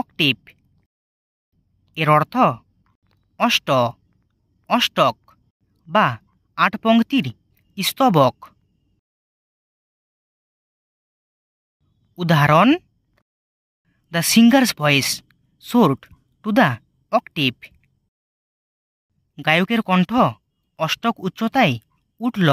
octave এর অর্থ অষ্ট অষ্টক বা আট পঙ্ক্তির স্তবক উদাহরণ the singer's voice soared to the octave গায়কের কণ্ঠ অষ্টক উচ্চতায় উঠল